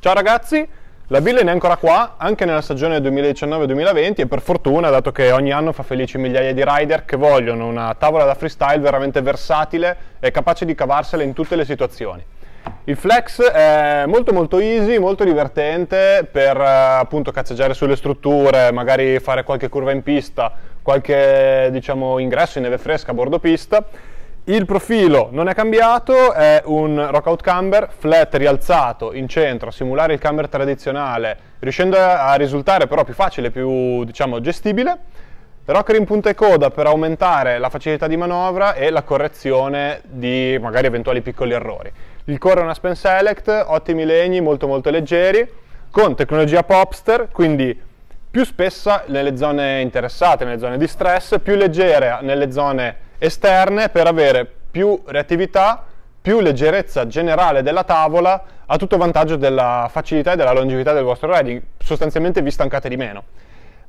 Ciao ragazzi, la Billen è ancora qua, anche nella stagione 2019-2020 e per fortuna, dato che ogni anno fa felici migliaia di rider che vogliono una tavola da freestyle veramente versatile e capace di cavarsela in tutte le situazioni. Il flex è molto molto easy, molto divertente per eh, appunto cazzeggiare sulle strutture, magari fare qualche curva in pista, qualche diciamo ingresso in neve fresca a bordo pista il profilo non è cambiato, è un rockout camber, flat rialzato in centro, simulare il camber tradizionale, riuscendo a risultare però più facile, più diciamo, gestibile. Rocker in punta e coda per aumentare la facilità di manovra e la correzione di magari eventuali piccoli errori. Il core è una Spen Select, ottimi legni, molto molto leggeri, con tecnologia Popster, quindi più spessa nelle zone interessate, nelle zone di stress, più leggera nelle zone esterne per avere più reattività, più leggerezza generale della tavola a tutto vantaggio della facilità e della longevità del vostro riding, sostanzialmente vi stancate di meno.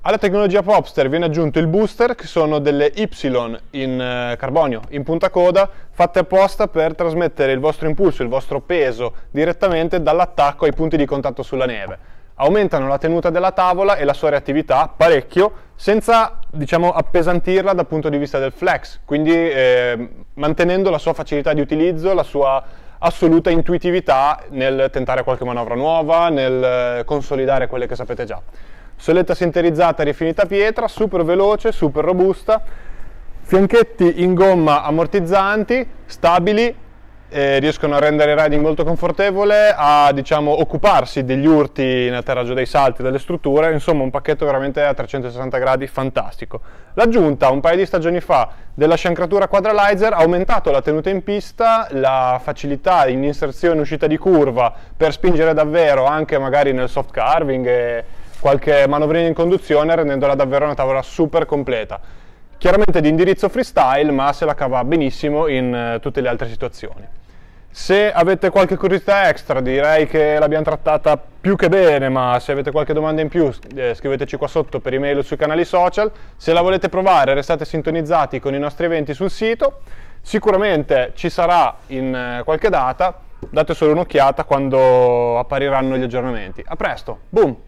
Alla tecnologia Popster viene aggiunto il booster, che sono delle Y in eh, carbonio, in punta coda, fatte apposta per trasmettere il vostro impulso, il vostro peso, direttamente dall'attacco ai punti di contatto sulla neve aumentano la tenuta della tavola e la sua reattività parecchio senza diciamo, appesantirla dal punto di vista del flex, quindi eh, mantenendo la sua facilità di utilizzo, la sua assoluta intuitività nel tentare qualche manovra nuova, nel eh, consolidare quelle che sapete già. Soletta sinterizzata rifinita pietra, super veloce, super robusta, fianchetti in gomma ammortizzanti, stabili, eh, riescono a rendere il riding molto confortevole, a diciamo, occuparsi degli urti in atterraggio dei salti, delle strutture, insomma un pacchetto veramente a 360 gradi fantastico. L'aggiunta un paio di stagioni fa della sciancratura Quadralizer ha aumentato la tenuta in pista, la facilità in inserzione e uscita di curva per spingere davvero anche magari nel soft carving e qualche manovrina in conduzione rendendola davvero una tavola super completa chiaramente di indirizzo freestyle, ma se la cava benissimo in eh, tutte le altre situazioni. Se avete qualche curiosità extra, direi che l'abbiamo trattata più che bene, ma se avete qualche domanda in più eh, scriveteci qua sotto per email o sui canali social. Se la volete provare restate sintonizzati con i nostri eventi sul sito. Sicuramente ci sarà in eh, qualche data, date solo un'occhiata quando appariranno gli aggiornamenti. A presto, boom!